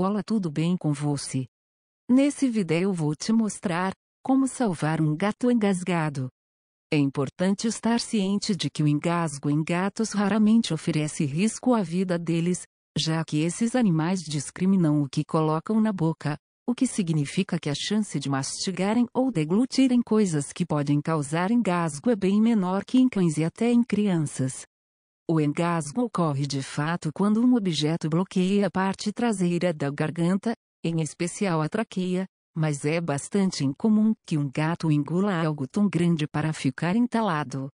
Olá tudo bem com você? Nesse vídeo vou te mostrar como salvar um gato engasgado. É importante estar ciente de que o engasgo em gatos raramente oferece risco à vida deles, já que esses animais discriminam o que colocam na boca, o que significa que a chance de mastigarem ou deglutirem coisas que podem causar engasgo é bem menor que em cães e até em crianças. O engasgo ocorre de fato quando um objeto bloqueia a parte traseira da garganta, em especial a traqueia, mas é bastante incomum que um gato engula algo tão grande para ficar entalado.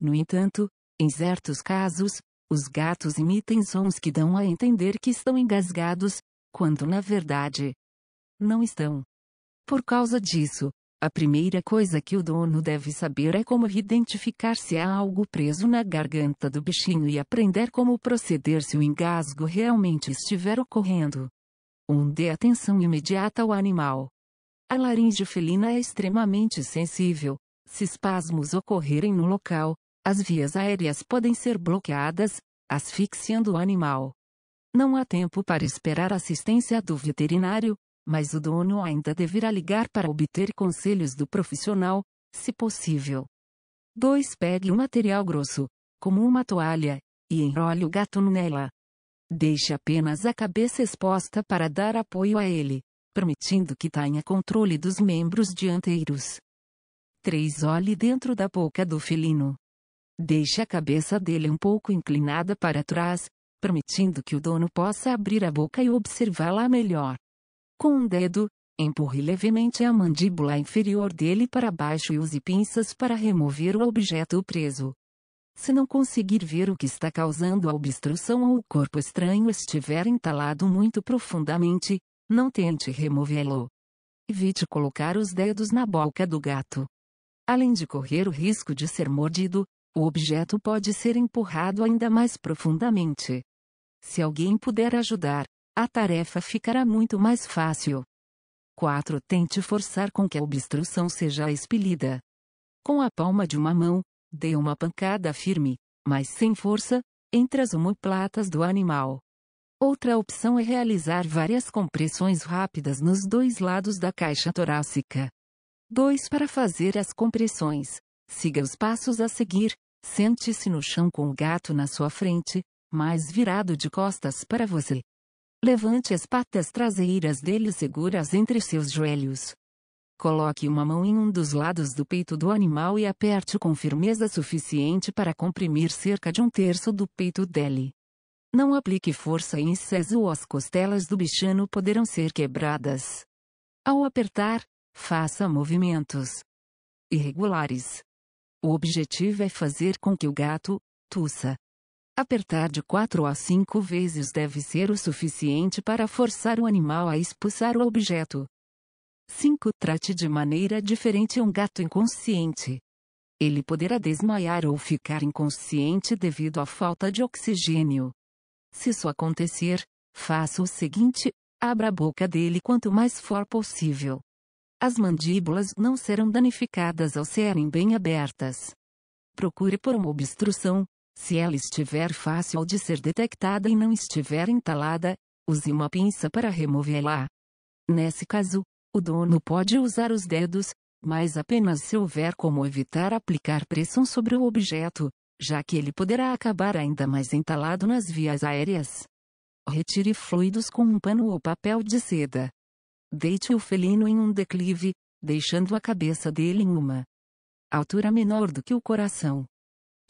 No entanto, em certos casos, os gatos emitem sons que dão a entender que estão engasgados, quando na verdade não estão. Por causa disso, a primeira coisa que o dono deve saber é como identificar se há algo preso na garganta do bichinho e aprender como proceder se o engasgo realmente estiver ocorrendo. 1. Um, dê atenção imediata ao animal. A laringe felina é extremamente sensível. Se espasmos ocorrerem no local, as vias aéreas podem ser bloqueadas, asfixiando o animal. Não há tempo para esperar assistência do veterinário, mas o dono ainda deverá ligar para obter conselhos do profissional, se possível. 2. Pegue um material grosso, como uma toalha, e enrole o gato nela. Deixe apenas a cabeça exposta para dar apoio a ele, permitindo que tenha controle dos membros dianteiros. 3. Olhe dentro da boca do felino. Deixe a cabeça dele um pouco inclinada para trás, permitindo que o dono possa abrir a boca e observá-la melhor. Com um dedo, empurre levemente a mandíbula inferior dele para baixo e use pinças para remover o objeto preso. Se não conseguir ver o que está causando a obstrução ou o corpo estranho estiver entalado muito profundamente, não tente removê-lo. Evite colocar os dedos na boca do gato. Além de correr o risco de ser mordido, o objeto pode ser empurrado ainda mais profundamente. Se alguém puder ajudar, a tarefa ficará muito mais fácil. 4. Tente forçar com que a obstrução seja expelida. Com a palma de uma mão, dê uma pancada firme, mas sem força, entre as omoplatas do animal. Outra opção é realizar várias compressões rápidas nos dois lados da caixa torácica. 2. Para fazer as compressões, siga os passos a seguir, sente-se no chão com o gato na sua frente, mas virado de costas para você. Levante as patas traseiras dele seguras entre seus joelhos. Coloque uma mão em um dos lados do peito do animal e aperte com firmeza suficiente para comprimir cerca de um terço do peito dele. Não aplique força em excesso ou as costelas do bichano poderão ser quebradas. Ao apertar, faça movimentos irregulares. O objetivo é fazer com que o gato tussa. Apertar de 4 a 5 vezes deve ser o suficiente para forçar o animal a expulsar o objeto. 5. Trate de maneira diferente um gato inconsciente. Ele poderá desmaiar ou ficar inconsciente devido à falta de oxigênio. Se isso acontecer, faça o seguinte: abra a boca dele quanto mais for possível. As mandíbulas não serão danificadas ao serem bem abertas. Procure por uma obstrução, se ela estiver fácil de ser detectada e não estiver entalada, use uma pinça para removê-la. Nesse caso, o dono pode usar os dedos, mas apenas se houver como evitar aplicar pressão sobre o objeto, já que ele poderá acabar ainda mais entalado nas vias aéreas. Retire fluidos com um pano ou papel de seda. Deite o felino em um declive, deixando a cabeça dele em uma altura menor do que o coração.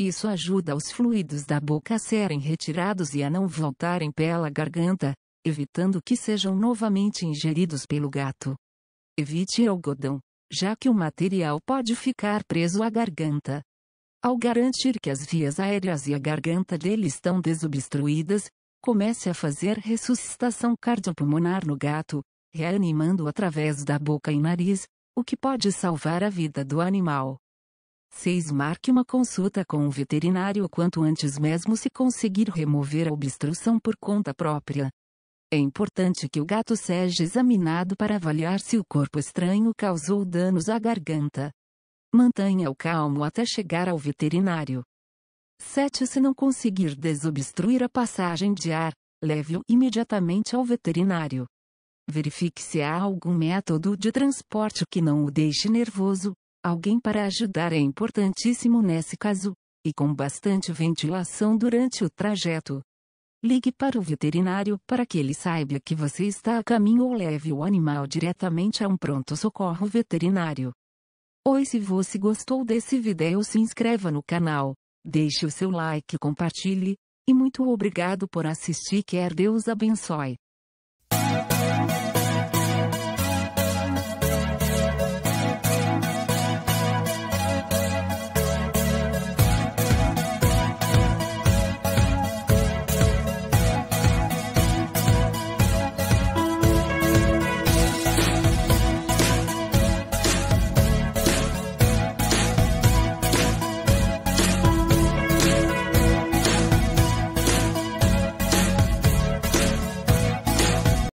Isso ajuda os fluidos da boca a serem retirados e a não voltarem pela garganta, evitando que sejam novamente ingeridos pelo gato. Evite algodão, já que o material pode ficar preso à garganta. Ao garantir que as vias aéreas e a garganta dele estão desobstruídas, comece a fazer ressuscitação cardiopulmonar no gato, reanimando através da boca e nariz, o que pode salvar a vida do animal. 6. Marque uma consulta com um veterinário o quanto antes mesmo se conseguir remover a obstrução por conta própria. É importante que o gato seja examinado para avaliar se o corpo estranho causou danos à garganta. Mantenha-o calmo até chegar ao veterinário. 7. Se não conseguir desobstruir a passagem de ar, leve-o imediatamente ao veterinário. Verifique se há algum método de transporte que não o deixe nervoso, Alguém para ajudar é importantíssimo nesse caso, e com bastante ventilação durante o trajeto. Ligue para o veterinário para que ele saiba que você está a caminho ou leve o animal diretamente a um pronto-socorro veterinário. Oi, se você gostou desse vídeo, se inscreva no canal, deixe o seu like e compartilhe, e muito obrigado por assistir, quer Deus abençoe.